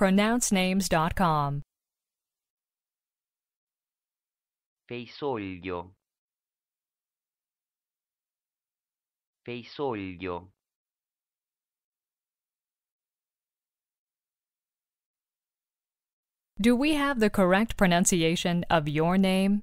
pronouncenames.com. Feisoglio. Feisoglio. Do we have the correct pronunciation of your name?